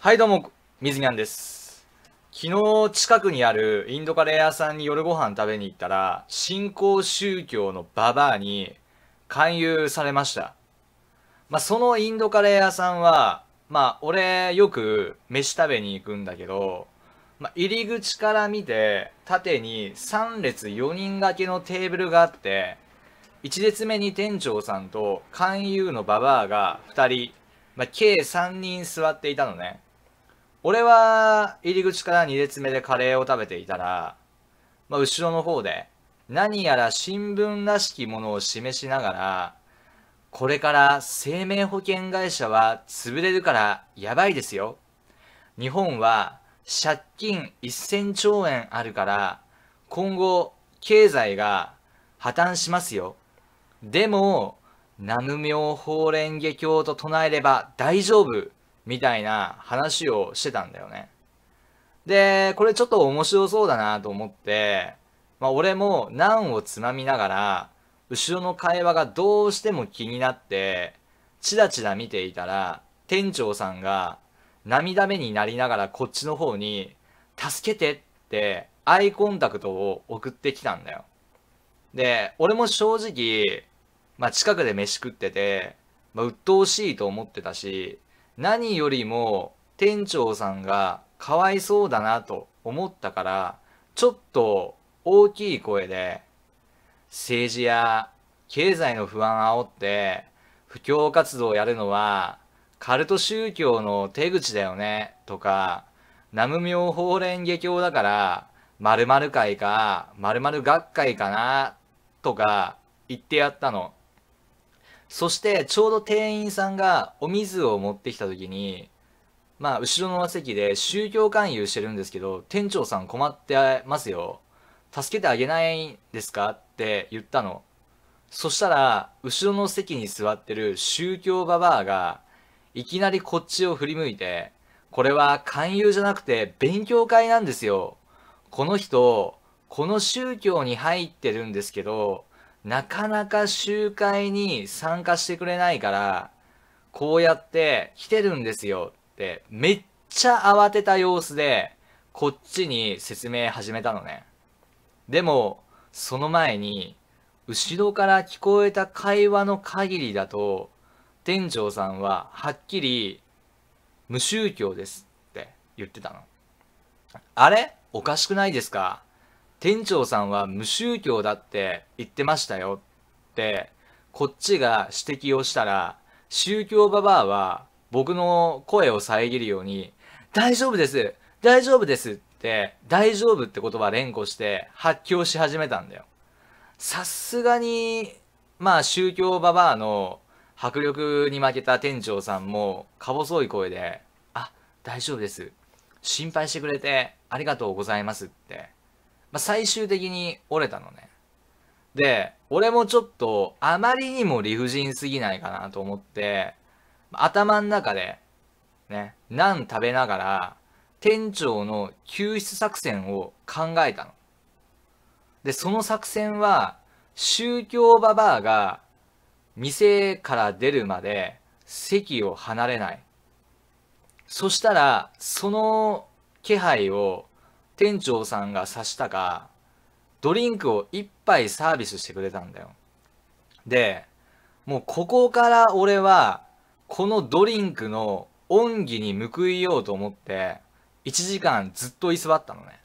はいどうも、水にゃんです。昨日近くにあるインドカレー屋さんに夜ご飯食べに行ったら、新興宗教のババアに勧誘されました。まあ、そのインドカレー屋さんは、まあ、俺よく飯食べに行くんだけど、まあ、入り口から見て、縦に3列4人掛けのテーブルがあって、1列目に店長さんと勧誘のババアが2人、まあ、計3人座っていたのね。俺は入り口から2列目でカレーを食べていたら、まあ、後ろの方で何やら新聞らしきものを示しながら、これから生命保険会社は潰れるからやばいですよ。日本は借金1000兆円あるから、今後経済が破綻しますよ。でも、南無妙法蓮華経と唱えれば大丈夫みたいな話をしてたんだよね。で、これちょっと面白そうだなと思って、まあ、俺も難をつまみながら、後ろの会話がどうしても気になって、チラチラ見ていたら、店長さんが涙目になりながらこっちの方に、助けてってアイコンタクトを送ってきたんだよ。で、俺も正直、まあ、近くで飯食ってて、まあ、鬱陶しいと思ってたし、何よりも店長さんがかわいそうだなと思ったから、ちょっと大きい声で、政治や経済の不安煽って、布教活動をやるのは、カルト宗教の手口だよね、とか、南無妙法蓮華経だから、〇〇会か、〇〇学会かな、とか言ってやったの。そしてちょうど店員さんがお水を持ってきた時にまあ後ろの席で宗教勧誘してるんですけど店長さん困ってますよ助けてあげないんですかって言ったのそしたら後ろの席に座ってる宗教ババアがいきなりこっちを振り向いてこれは勧誘じゃなくて勉強会なんですよこの人この宗教に入ってるんですけどなかなか集会に参加してくれないから、こうやって来てるんですよって、めっちゃ慌てた様子で、こっちに説明始めたのね。でも、その前に、後ろから聞こえた会話の限りだと、店長さんははっきり、無宗教ですって言ってたの。あれおかしくないですか店長さんは無宗教だって言ってましたよって、こっちが指摘をしたら、宗教ババアは僕の声を遮るように、大丈夫です大丈夫ですって、大丈夫って言葉連呼して発狂し始めたんだよ。さすがに、まあ宗教ババアの迫力に負けた店長さんも、か細い声で、あ、大丈夫です。心配してくれてありがとうございますってまあ、最終的に折れたのね。で、俺もちょっとあまりにも理不尽すぎないかなと思って、頭の中で、ね、何食べながら、店長の救出作戦を考えたの。で、その作戦は、宗教ババアが店から出るまで席を離れない。そしたら、その気配を店長さんが刺したか、ドリンクを一杯サービスしてくれたんだよ。で、もうここから俺は、このドリンクの恩義に報いようと思って、1時間ずっと居座ったのね。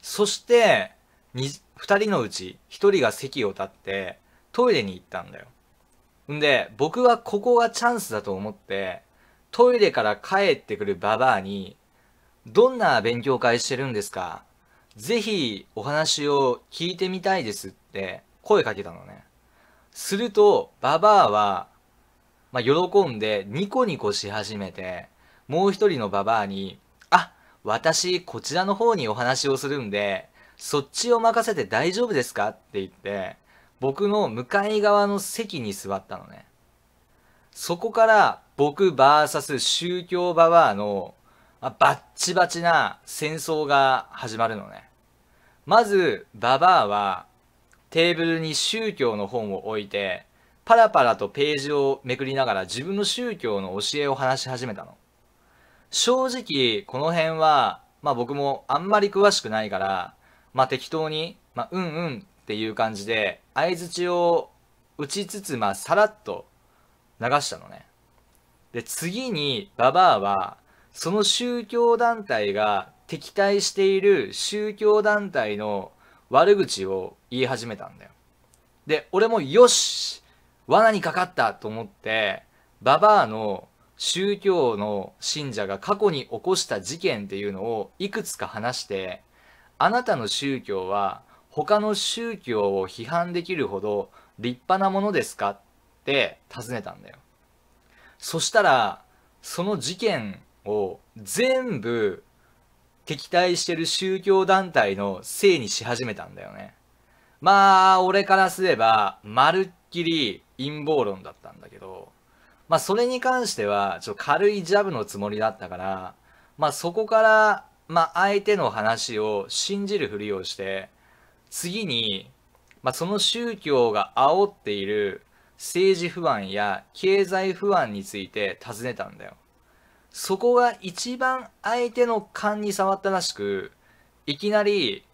そして、二2人のうち1人が席を立って、トイレに行ったんだよ。んで、僕はここがチャンスだと思って、トイレから帰ってくるババアに、どんな勉強会してるんですかぜひお話を聞いてみたいですって声かけたのね。すると、ババアは、まあ、喜んでニコニコし始めて、もう一人のババアに、あ、私こちらの方にお話をするんで、そっちを任せて大丈夫ですかって言って、僕の向かい側の席に座ったのね。そこから僕バーサス宗教ババアのまあ、バッチバチな戦争が始まるのね。まず、ババアはテーブルに宗教の本を置いて、パラパラとページをめくりながら自分の宗教の教えを話し始めたの。正直、この辺は、まあ僕もあんまり詳しくないから、まあ適当に、まあうんうんっていう感じで、相槌を打ちつつ、まあさらっと流したのね。で、次に、ババアは、その宗教団体が敵対している宗教団体の悪口を言い始めたんだよ。で、俺もよし罠にかかったと思って、ババアの宗教の信者が過去に起こした事件っていうのをいくつか話して、あなたの宗教は他の宗教を批判できるほど立派なものですかって尋ねたんだよ。そしたら、その事件を全部敵対してる宗教団体のせいにし始めたんだよね。まあ、俺からすれば、まるっきり陰謀論だったんだけど、まあ、それに関しては、ちょっと軽いジャブのつもりだったから、まあ、そこから、まあ、相手の話を信じるふりをして、次に、まあ、その宗教が煽っている政治不安や経済不安について尋ねたんだよ。そこが一番相手の勘に触ったらしく、いきなり、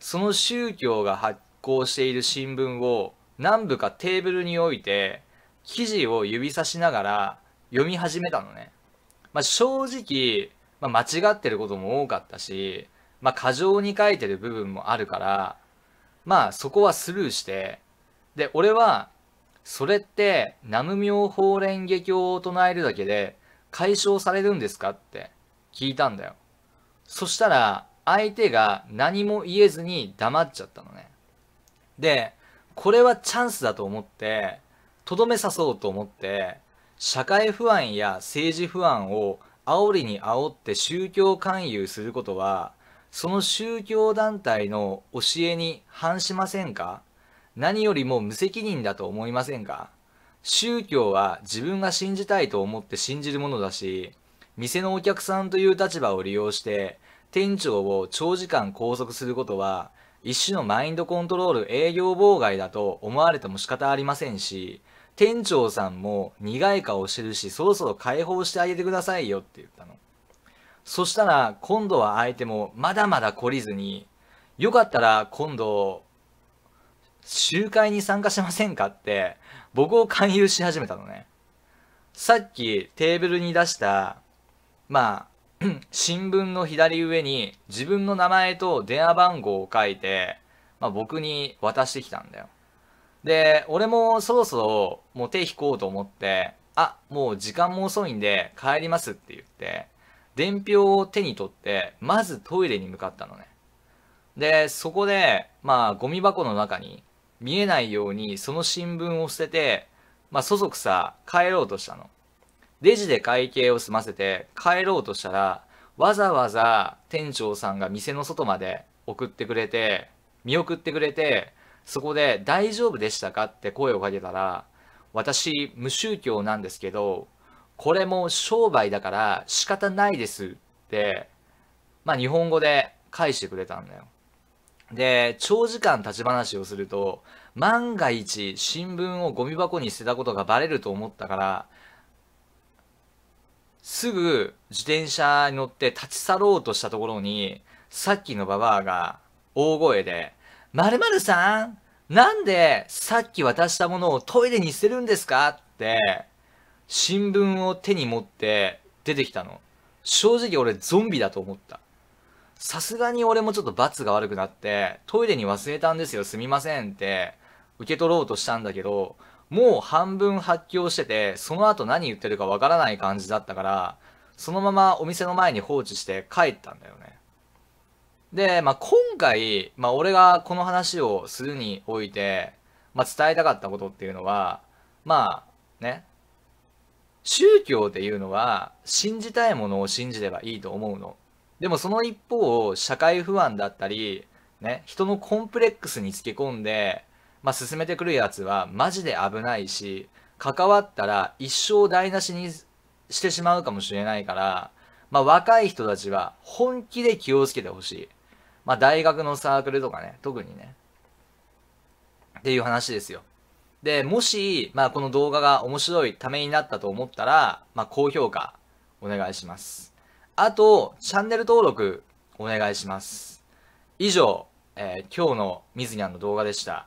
その宗教が発行している新聞を何部かテーブルに置いて、記事を指さしながら読み始めたのね。まあ、正直、まあ、間違ってることも多かったし、まあ、過剰に書いてる部分もあるから、まあそこはスルーして、で、俺は、それって、南無妙法蓮華経を唱えるだけで、解消されるんですかって聞いたんだよ。そしたら、相手が何も言えずに黙っちゃったのね。で、これはチャンスだと思って、とどめさそうと思って、社会不安や政治不安を煽りに煽って宗教勧誘することは、その宗教団体の教えに反しませんか何よりも無責任だと思いませんか宗教は自分が信じたいと思って信じるものだし、店のお客さんという立場を利用して、店長を長時間拘束することは、一種のマインドコントロール営業妨害だと思われても仕方ありませんし、店長さんも苦い顔してるし、そろそろ解放してあげてくださいよって言ったの。そしたら、今度は相手もまだまだ懲りずに、よかったら今度集会に参加しませんかって僕を勧誘し始めたのね。さっきテーブルに出した、まあ、新聞の左上に自分の名前と電話番号を書いて、まあ、僕に渡してきたんだよ。で、俺もそろそろもう手引こうと思って、あ、もう時間も遅いんで帰りますって言って、伝票を手に取って、まずトイレに向かったのね。で、そこで、まあ、ゴミ箱の中に見えないようにその新聞を捨てて、まあ、そそくさ帰ろうとしたの。レジで会計を済ませて帰ろうとしたら、わざわざ店長さんが店の外まで送ってくれて、見送ってくれて、そこで大丈夫でしたかって声をかけたら、私、無宗教なんですけど、これも商売だから仕方ないですって、まあ日本語で返してくれたんだよ。で、長時間立ち話をすると、万が一新聞をゴミ箱に捨てたことがバレると思ったから、すぐ自転車に乗って立ち去ろうとしたところに、さっきのババアが大声で、〇〇さんなんでさっき渡したものをトイレに捨てるんですかって、新聞を手に持って出てきたの。正直俺ゾンビだと思った。さすがに俺もちょっと罰が悪くなって、トイレに忘れたんですよ、すみませんって、受け取ろうとしたんだけど、もう半分発狂してて、その後何言ってるかわからない感じだったから、そのままお店の前に放置して帰ったんだよね。で、まあ、今回、まあ、俺がこの話をするにおいて、まあ、伝えたかったことっていうのは、まあ、ね、宗教っていうのは、信じたいものを信じればいいと思うの。でもその一方、社会不安だったり、ね、人のコンプレックスにつけ込んで、まあ、進めてくるやつはマジで危ないし、関わったら一生台無しにしてしまうかもしれないから、まあ、若い人たちは本気で気をつけてほしい。まあ、大学のサークルとかね、特にね。っていう話ですよ。で、もし、まあ、この動画が面白いためになったと思ったら、まあ、高評価お願いします。あと、チャンネル登録お願いします。以上、えー、今日のミズニャンの動画でした。